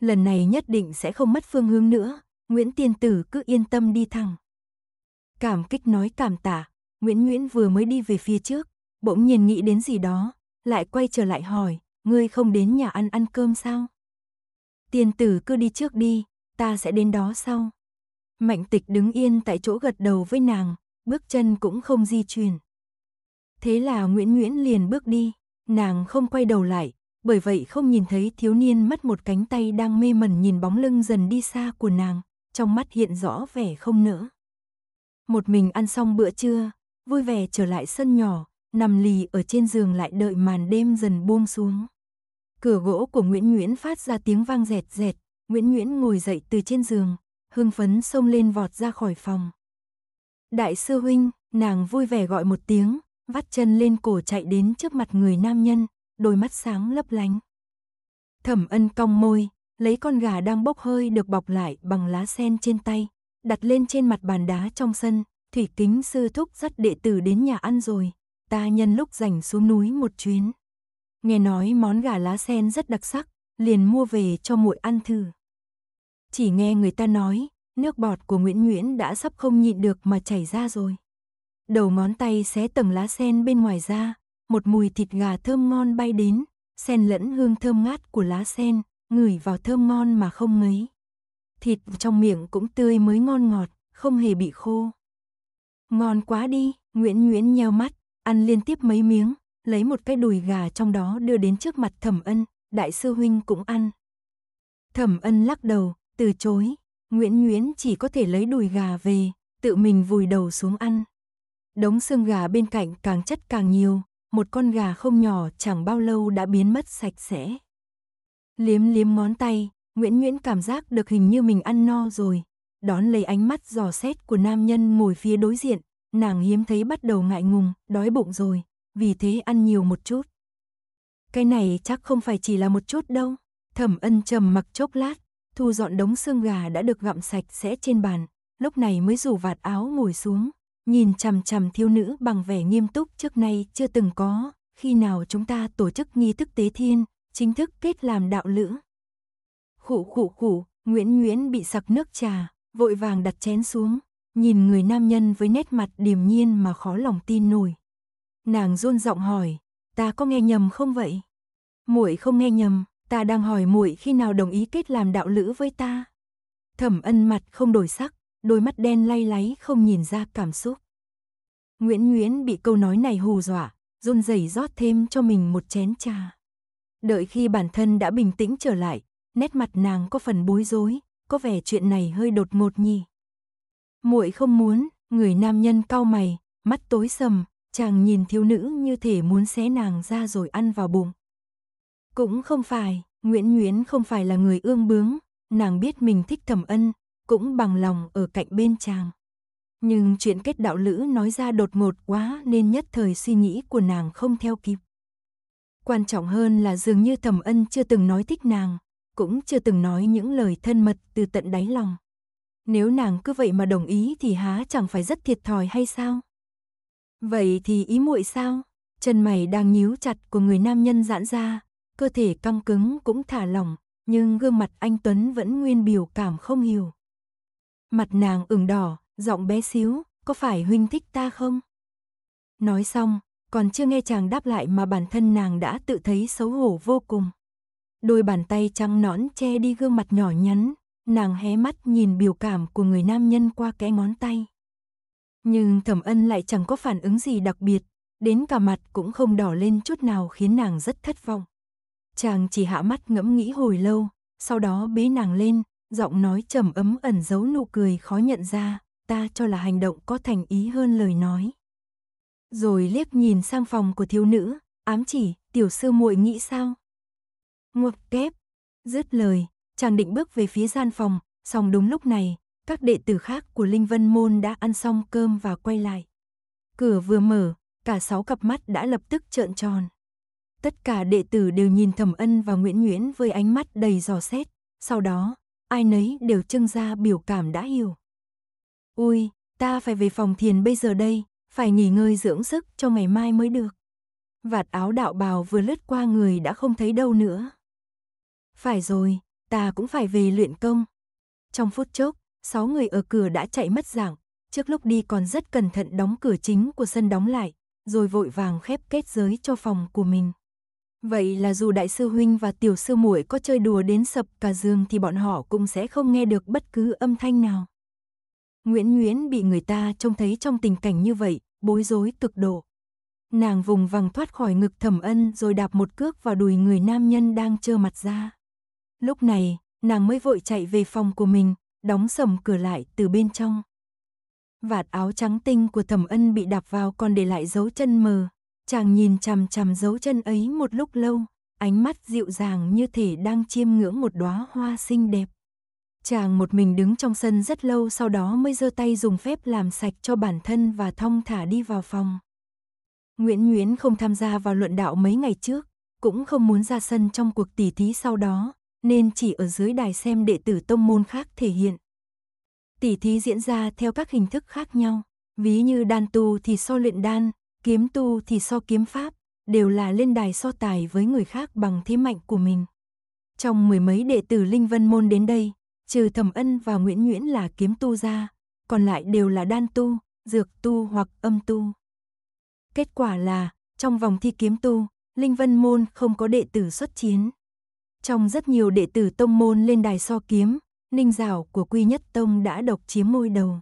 S1: Lần này nhất định sẽ không mất phương hướng nữa, Nguyễn Tiên Tử cứ yên tâm đi thẳng. Cảm kích nói cảm tạ, Nguyễn Nguyễn vừa mới đi về phía trước, bỗng nhiên nghĩ đến gì đó, lại quay trở lại hỏi, ngươi không đến nhà ăn ăn cơm sao? Tiên tử cứ đi trước đi, ta sẽ đến đó sau. Mạnh tịch đứng yên tại chỗ gật đầu với nàng, bước chân cũng không di chuyển. Thế là Nguyễn Nguyễn liền bước đi, nàng không quay đầu lại, bởi vậy không nhìn thấy thiếu niên mất một cánh tay đang mê mẩn nhìn bóng lưng dần đi xa của nàng, trong mắt hiện rõ vẻ không nỡ. Một mình ăn xong bữa trưa, vui vẻ trở lại sân nhỏ, nằm lì ở trên giường lại đợi màn đêm dần buông xuống. Cửa gỗ của Nguyễn Nguyễn phát ra tiếng vang rẹt rẹt, Nguyễn Nguyễn ngồi dậy từ trên giường, hưng phấn xông lên vọt ra khỏi phòng. Đại sư huynh, nàng vui vẻ gọi một tiếng, vắt chân lên cổ chạy đến trước mặt người nam nhân, đôi mắt sáng lấp lánh. Thẩm ân cong môi, lấy con gà đang bốc hơi được bọc lại bằng lá sen trên tay, đặt lên trên mặt bàn đá trong sân, thủy kính sư thúc dắt đệ tử đến nhà ăn rồi, ta nhân lúc rảnh xuống núi một chuyến nghe nói món gà lá sen rất đặc sắc, liền mua về cho muội ăn thử. Chỉ nghe người ta nói, nước bọt của Nguyễn Nguyễn đã sắp không nhịn được mà chảy ra rồi. Đầu ngón tay xé tầng lá sen bên ngoài ra, một mùi thịt gà thơm ngon bay đến, sen lẫn hương thơm ngát của lá sen, ngửi vào thơm ngon mà không ngấy. Thịt trong miệng cũng tươi mới ngon ngọt, không hề bị khô. Ngon quá đi, Nguyễn Nguyễn nheo mắt, ăn liên tiếp mấy miếng, lấy một cái đùi gà trong đó đưa đến trước mặt thẩm ân, đại sư huynh cũng ăn. Thẩm ân lắc đầu, từ chối, Nguyễn Nguyễn chỉ có thể lấy đùi gà về, tự mình vùi đầu xuống ăn. Đống xương gà bên cạnh càng chất càng nhiều, một con gà không nhỏ chẳng bao lâu đã biến mất sạch sẽ. Liếm liếm ngón tay, Nguyễn Nguyễn cảm giác được hình như mình ăn no rồi, đón lấy ánh mắt dò xét của nam nhân ngồi phía đối diện, nàng hiếm thấy bắt đầu ngại ngùng, đói bụng rồi, vì thế ăn nhiều một chút. Cái này chắc không phải chỉ là một chút đâu. Thẩm ân trầm mặc chốc lát, thu dọn đống xương gà đã được gặm sạch sẽ trên bàn, lúc này mới rủ vạt áo ngồi xuống, nhìn chằm chằm thiếu nữ bằng vẻ nghiêm túc trước nay chưa từng có, khi nào chúng ta tổ chức nghi thức tế thiên, chính thức kết làm đạo lữ. Khụ khụ khụ, Nguyễn Nguyễn bị sặc nước trà, vội vàng đặt chén xuống, nhìn người nam nhân với nét mặt điềm nhiên mà khó lòng tin nổi, Nàng run giọng hỏi, ta có nghe nhầm không vậy? Muội không nghe nhầm, ta đang hỏi muội khi nào đồng ý kết làm đạo lữ với ta. Thẩm Ân mặt không đổi sắc, đôi mắt đen lay láy không nhìn ra cảm xúc. Nguyễn Nguyễn bị câu nói này hù dọa, run rẩy rót thêm cho mình một chén trà. Đợi khi bản thân đã bình tĩnh trở lại, nét mặt nàng có phần bối rối, có vẻ chuyện này hơi đột ngột nhỉ. Muội không muốn, người nam nhân cau mày, mắt tối sầm, Chàng nhìn thiếu nữ như thể muốn xé nàng ra rồi ăn vào bụng. Cũng không phải, Nguyễn Nguyễn không phải là người ương bướng, nàng biết mình thích thẩm ân, cũng bằng lòng ở cạnh bên chàng. Nhưng chuyện kết đạo lữ nói ra đột ngột quá nên nhất thời suy nghĩ của nàng không theo kịp. Quan trọng hơn là dường như thẩm ân chưa từng nói thích nàng, cũng chưa từng nói những lời thân mật từ tận đáy lòng. Nếu nàng cứ vậy mà đồng ý thì há chẳng phải rất thiệt thòi hay sao? Vậy thì ý muội sao? Chân mày đang nhíu chặt của người nam nhân giãn ra, cơ thể căng cứng cũng thả lỏng, nhưng gương mặt anh Tuấn vẫn nguyên biểu cảm không hiểu. Mặt nàng ửng đỏ, giọng bé xíu, có phải huynh thích ta không? Nói xong, còn chưa nghe chàng đáp lại mà bản thân nàng đã tự thấy xấu hổ vô cùng. Đôi bàn tay trắng nõn che đi gương mặt nhỏ nhắn, nàng hé mắt nhìn biểu cảm của người nam nhân qua cái ngón tay. Nhưng thẩm ân lại chẳng có phản ứng gì đặc biệt, đến cả mặt cũng không đỏ lên chút nào khiến nàng rất thất vọng. Chàng chỉ hạ mắt ngẫm nghĩ hồi lâu, sau đó bế nàng lên, giọng nói trầm ấm ẩn giấu nụ cười khó nhận ra, ta cho là hành động có thành ý hơn lời nói. Rồi liếc nhìn sang phòng của thiếu nữ, ám chỉ, tiểu sư muội nghĩ sao? Ngộp kép, dứt lời, chàng định bước về phía gian phòng, song đúng lúc này, các đệ tử khác của Linh Vân Môn đã ăn xong cơm và quay lại. Cửa vừa mở, cả sáu cặp mắt đã lập tức trợn tròn. Tất cả đệ tử đều nhìn Thẩm Ân và Nguyễn Nguyễn với ánh mắt đầy dò xét, sau đó, ai nấy đều trưng ra biểu cảm đã hiểu. Ui, ta phải về phòng thiền bây giờ đây, phải nghỉ ngơi dưỡng sức cho ngày mai mới được. Vạt áo đạo bào vừa lướt qua người đã không thấy đâu nữa. Phải rồi, ta cũng phải về luyện công. Trong phút chốc, sáu người ở cửa đã chạy mất dạng, trước lúc đi còn rất cẩn thận đóng cửa chính của sân đóng lại, rồi vội vàng khép kết giới cho phòng của mình. Vậy là dù đại sư huynh và tiểu sư muội có chơi đùa đến sập cả giường thì bọn họ cũng sẽ không nghe được bất cứ âm thanh nào. Nguyễn Nguyễn bị người ta trông thấy trong tình cảnh như vậy, bối rối cực độ. Nàng vùng vằng thoát khỏi ngực thẩm ân rồi đạp một cước vào đùi người nam nhân đang trơ mặt ra. Lúc này, nàng mới vội chạy về phòng của mình, đóng sầm cửa lại từ bên trong. Vạt áo trắng tinh của thẩm ân bị đạp vào còn để lại dấu chân mờ. Chàng nhìn chằm chằm dấu chân ấy một lúc lâu, ánh mắt dịu dàng như thể đang chiêm ngưỡng một đóa hoa xinh đẹp. Chàng một mình đứng trong sân rất lâu sau đó mới giơ tay dùng phép làm sạch cho bản thân và thong thả đi vào phòng. Nguyễn Nguyễn không tham gia vào luận đạo mấy ngày trước, cũng không muốn ra sân trong cuộc tỉ thí sau đó, nên chỉ ở dưới đài xem đệ tử tông môn khác thể hiện. Tỷ thí diễn ra theo các hình thức khác nhau, ví như đan tu thì so luyện đan, kiếm tu thì so kiếm pháp, đều là lên đài so tài với người khác bằng thế mạnh của mình. Trong mười mấy đệ tử Linh Vân Môn đến đây, trừ Thẩm Ân và Nguyễn Nguyễn là kiếm tu ra, còn lại đều là đan tu, dược tu hoặc âm tu. Kết quả là, trong vòng thi kiếm tu, Linh Vân Môn không có đệ tử xuất chiến. Trong rất nhiều đệ tử tông môn lên đài so kiếm, ninh rào của quy nhất tông đã độc chiếm môi đầu.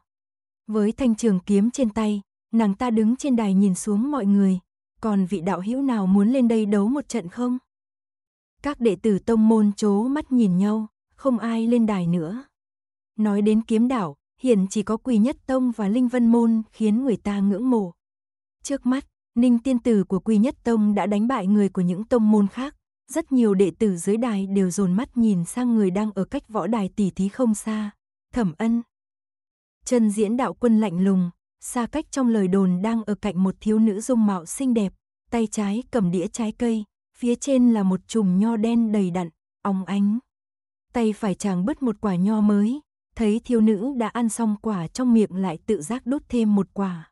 S1: Với thanh trường kiếm trên tay, nàng ta đứng trên đài nhìn xuống mọi người, còn vị đạo hữu nào muốn lên đây đấu một trận không? Các đệ tử tông môn chố mắt nhìn nhau, không ai lên đài nữa. Nói đến kiếm đảo, hiện chỉ có quy Nhất Tông và Linh Vân Môn khiến người ta ngưỡng mộ. Trước mắt, Ninh Tiên Tử của quy Nhất Tông đã đánh bại người của những tông môn khác, rất nhiều đệ tử dưới đài đều dồn mắt nhìn sang người đang ở cách võ đài tỷ thí không xa, thẩm ân. Trần diễn đạo quân lạnh lùng, xa cách trong lời đồn đang ở cạnh một thiếu nữ dung mạo xinh đẹp, tay trái cầm đĩa trái cây, phía trên là một chùm nho đen đầy đặn, óng ánh. Tay phải chàng bứt một quả nho mới, thấy thiếu nữ đã ăn xong quả trong miệng lại tự giác đốt thêm một quả.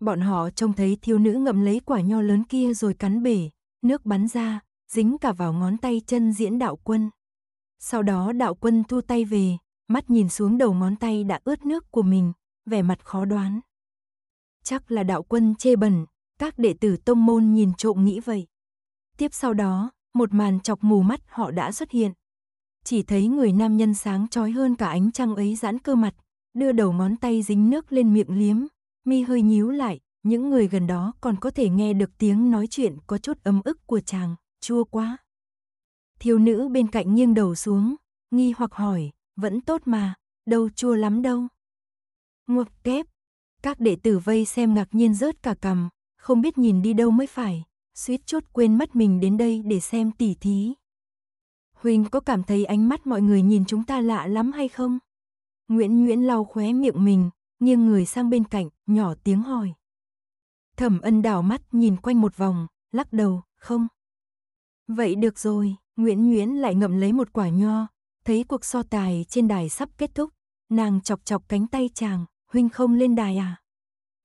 S1: Bọn họ trông thấy thiếu nữ ngậm lấy quả nho lớn kia rồi cắn bể, nước bắn ra, dính cả vào ngón tay chân diễn đạo quân. Sau đó đạo quân thu tay về, mắt nhìn xuống đầu ngón tay đã ướt nước của mình, vẻ mặt khó đoán. Chắc là đạo quân chê bẩn, các đệ tử tông môn nhìn trộm nghĩ vậy. Tiếp sau đó, một màn chọc mù mắt họ đã xuất hiện. Chỉ thấy người nam nhân sáng trói hơn cả ánh trăng ấy giãn cơ mặt, đưa đầu ngón tay dính nước lên miệng liếm, mi hơi nhíu lại, những người gần đó còn có thể nghe được tiếng nói chuyện có chút ấm ức của chàng chua quá. Thiếu nữ bên cạnh nghiêng đầu xuống, nghi hoặc hỏi, vẫn tốt mà, đâu chua lắm đâu. Ngọc kép, các đệ tử vây xem ngạc nhiên rớt cả cầm không biết nhìn đi đâu mới phải, suýt chút quên mất mình đến đây để xem tỉ thí. huỳnh có cảm thấy ánh mắt mọi người nhìn chúng ta lạ lắm hay không? Nguyễn Nguyễn lau khóe miệng mình, nghiêng người sang bên cạnh, nhỏ tiếng hỏi. Thẩm ân đảo mắt nhìn quanh một vòng, lắc đầu, không. Vậy được rồi, Nguyễn Nguyễn lại ngậm lấy một quả nho, thấy cuộc so tài trên đài sắp kết thúc, nàng chọc chọc cánh tay chàng, huynh không lên đài à?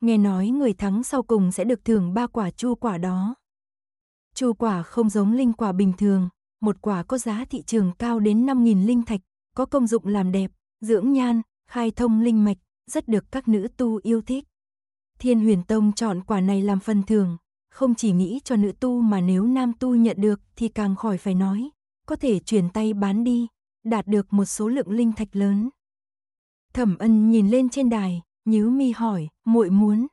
S1: Nghe nói người thắng sau cùng sẽ được thưởng ba quả chu quả đó. Chu quả không giống linh quả bình thường, một quả có giá thị trường cao đến 5.000 linh thạch, có công dụng làm đẹp, dưỡng nhan, khai thông linh mạch, rất được các nữ tu yêu thích. Thiên huyền tông chọn quả này làm phần thưởng, không chỉ nghĩ cho nữ tu mà nếu nam tu nhận được thì càng khỏi phải nói, có thể chuyển tay bán đi, đạt được một số lượng linh thạch lớn. Thẩm Ân nhìn lên trên đài, nhíu mi hỏi, muội muốn.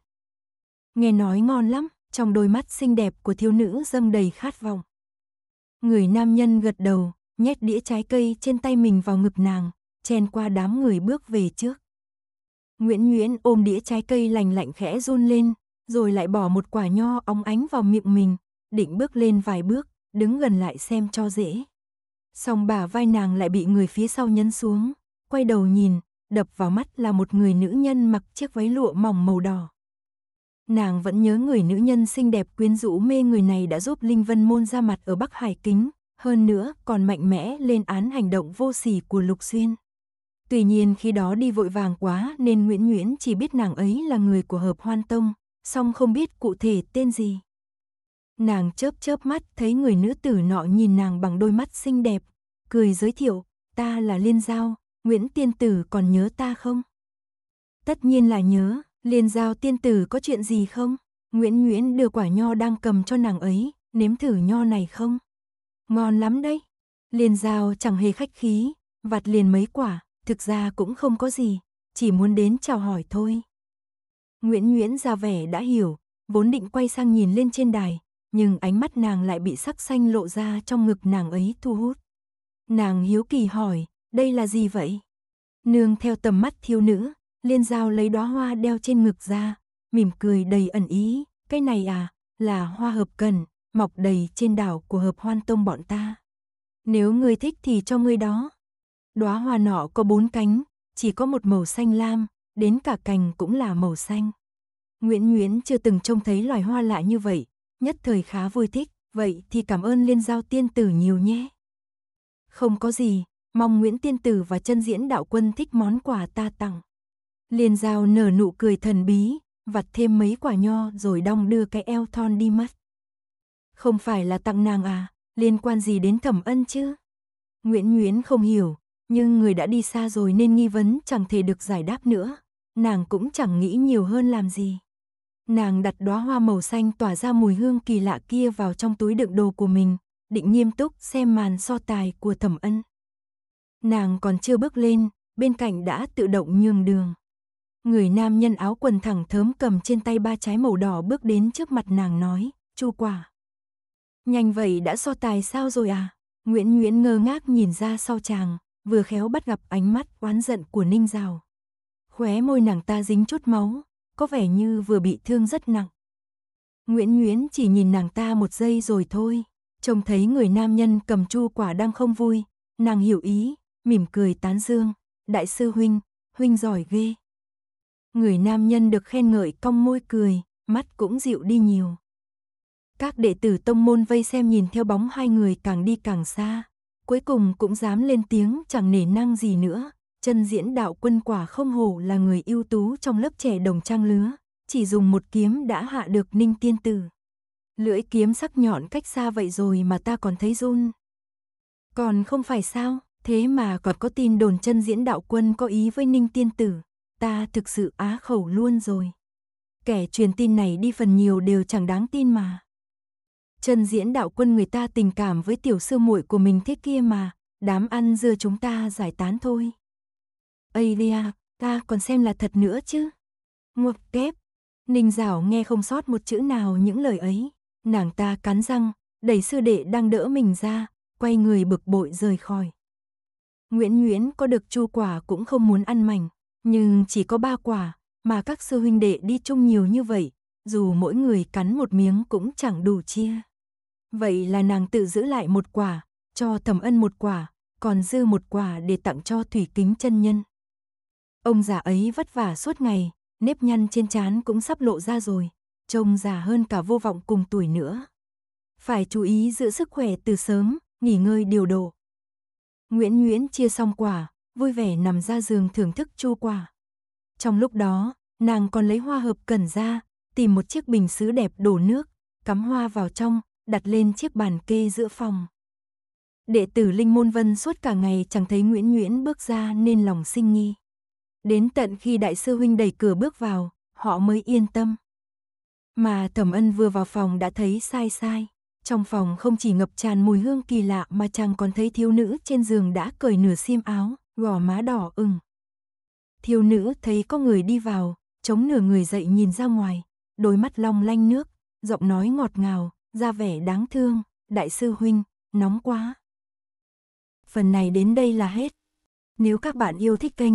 S1: Nghe nói ngon lắm, trong đôi mắt xinh đẹp của thiếu nữ dâng đầy khát vọng. Người nam nhân gật đầu, nhét đĩa trái cây trên tay mình vào ngực nàng, chen qua đám người bước về trước. Nguyễn Nguyễn ôm đĩa trái cây lành lạnh khẽ run lên, rồi lại bỏ một quả nho óng ánh vào miệng mình, định bước lên vài bước, đứng gần lại xem cho dễ. Xong bà vai nàng lại bị người phía sau nhấn xuống, quay đầu nhìn, đập vào mắt là một người nữ nhân mặc chiếc váy lụa mỏng màu đỏ. Nàng vẫn nhớ người nữ nhân xinh đẹp quyến rũ mê người này đã giúp Linh Vân Môn ra mặt ở Bắc Hải Kính, hơn nữa còn mạnh mẽ lên án hành động vô sỉ của Lục Xuyên. Tuy nhiên khi đó đi vội vàng quá nên Nguyễn Nguyễn chỉ biết nàng ấy là người của hợp hoan tông, song không biết cụ thể tên gì. Nàng chớp chớp mắt thấy người nữ tử nọ nhìn nàng bằng đôi mắt xinh đẹp, cười giới thiệu, ta là Liên Giao, Nguyễn Tiên Tử còn nhớ ta không? Tất nhiên là nhớ, Liên Giao Tiên Tử có chuyện gì không? Nguyễn Nguyễn đưa quả nho đang cầm cho nàng ấy, nếm thử nho này không? Ngon lắm đấy. Liên Giao chẳng hề khách khí, vặt liền mấy quả, thực ra cũng không có gì, chỉ muốn đến chào hỏi thôi. Nguyễn Nguyễn ra vẻ đã hiểu, vốn định quay sang nhìn lên trên đài, nhưng ánh mắt nàng lại bị sắc xanh lộ ra trong ngực nàng ấy thu hút. Nàng hiếu kỳ hỏi, đây là gì vậy? Nương theo tầm mắt thiếu nữ, liên giao lấy đóa hoa đeo trên ngực ra, mỉm cười đầy ẩn ý, cái này à, là hoa hợp cần, mọc đầy trên đảo của hợp hoan tông bọn ta. Nếu ngươi thích thì cho ngươi đó. Đóa hoa nọ có bốn cánh, chỉ có một màu xanh lam, đến cả cành cũng là màu xanh. Nguyễn Nguyễn chưa từng trông thấy loài hoa lạ như vậy, nhất thời khá vui thích, vậy thì cảm ơn liên giao tiên tử nhiều nhé. Không có gì, mong Nguyễn tiên tử và chân diễn đạo quân thích món quà ta tặng. Liên giao nở nụ cười thần bí, vặt thêm mấy quả nho rồi đong đưa cái eo thon đi mất. Không phải là tặng nàng à, liên quan gì đến thẩm ân chứ? Nguyễn Nguyễn không hiểu, nhưng người đã đi xa rồi nên nghi vấn chẳng thể được giải đáp nữa nàng cũng chẳng nghĩ nhiều hơn làm gì. Nàng đặt đóa hoa màu xanh tỏa ra mùi hương kỳ lạ kia vào trong túi đựng đồ của mình, định nghiêm túc xem màn so tài của thẩm ân. Nàng còn chưa bước lên, bên cạnh đã tự động nhường đường. Người nam nhân áo quần thẳng thớm cầm trên tay ba trái màu đỏ bước đến trước mặt nàng nói, chu quả. Nhanh vậy đã so tài sao rồi à? Nguyễn Nguyễn ngơ ngác nhìn ra sau chàng, vừa khéo bắt gặp ánh mắt oán giận của Ninh Giao. Khóe môi nàng ta dính chút máu, có vẻ như vừa bị thương rất nặng. Nguyễn Nguyễn chỉ nhìn nàng ta một giây rồi thôi, trông thấy người nam nhân cầm chu quả đang không vui, nàng hiểu ý, mỉm cười tán dương, đại sư huynh, huynh giỏi ghê. Người nam nhân được khen ngợi cong môi cười, mắt cũng dịu đi nhiều. Các đệ tử tông môn vây xem nhìn theo bóng hai người càng đi càng xa, cuối cùng cũng dám lên tiếng chẳng nể năng gì nữa, chân diễn đạo quân quả không hổ là người ưu tú trong lớp trẻ đồng trang lứa, chỉ dùng một kiếm đã hạ được ninh tiên tử. Lưỡi kiếm sắc nhọn cách xa vậy rồi mà ta còn thấy run. Còn không phải sao, thế mà còn có tin đồn chân diễn đạo quân có ý với ninh tiên tử, ta thực sự á khẩu luôn rồi. Kẻ truyền tin này đi phần nhiều đều chẳng đáng tin mà. Chân diễn đạo quân người ta tình cảm với tiểu sư muội của mình thế kia mà, đám ăn dưa chúng ta giải tán thôi. Ây đia, ta còn xem là thật nữa chứ. Ngộp kép. Ninh Giảo nghe không sót một chữ nào những lời ấy. Nàng ta cắn răng, đẩy sư đệ đang đỡ mình ra, quay người bực bội rời khỏi. Nguyễn Nguyễn có được chu quả cũng không muốn ăn mảnh, nhưng chỉ có ba quả, mà các sư huynh đệ đi chung nhiều như vậy, dù mỗi người cắn một miếng cũng chẳng đủ chia. Vậy là nàng tự giữ lại một quả, cho thẩm ân một quả, còn dư một quả để tặng cho thủy kính chân nhân. Ông già ấy vất vả suốt ngày, nếp nhăn trên trán cũng sắp lộ ra rồi, trông già hơn cả vô vọng cùng tuổi nữa. Phải chú ý giữ sức khỏe từ sớm, nghỉ ngơi điều độ. Nguyễn Nguyễn chia xong quả, vui vẻ nằm ra giường thưởng thức chu quả. Trong lúc đó, nàng còn lấy hoa hợp cần ra, tìm một chiếc bình sứ đẹp đổ nước, cắm hoa vào trong, đặt lên chiếc bàn kê giữa phòng. Đệ tử Linh Môn Vân suốt cả ngày chẳng thấy Nguyễn Nguyễn bước ra nên lòng sinh nghi. Đến tận khi đại sư huynh đẩy cửa bước vào, họ mới yên tâm. Mà Thẩm Ân vừa vào phòng đã thấy sai sai. Trong phòng không chỉ ngập tràn mùi hương kỳ lạ mà chàng còn thấy thiếu nữ trên giường đã cởi nửa xiêm áo, gò má đỏ ửng. Thiếu nữ thấy có người đi vào, chống nửa người dậy nhìn ra ngoài, đôi mắt long lanh nước, giọng nói ngọt ngào, ra vẻ đáng thương, đại sư huynh, nóng quá. Phần này đến đây là hết. Nếu các bạn yêu thích kênh,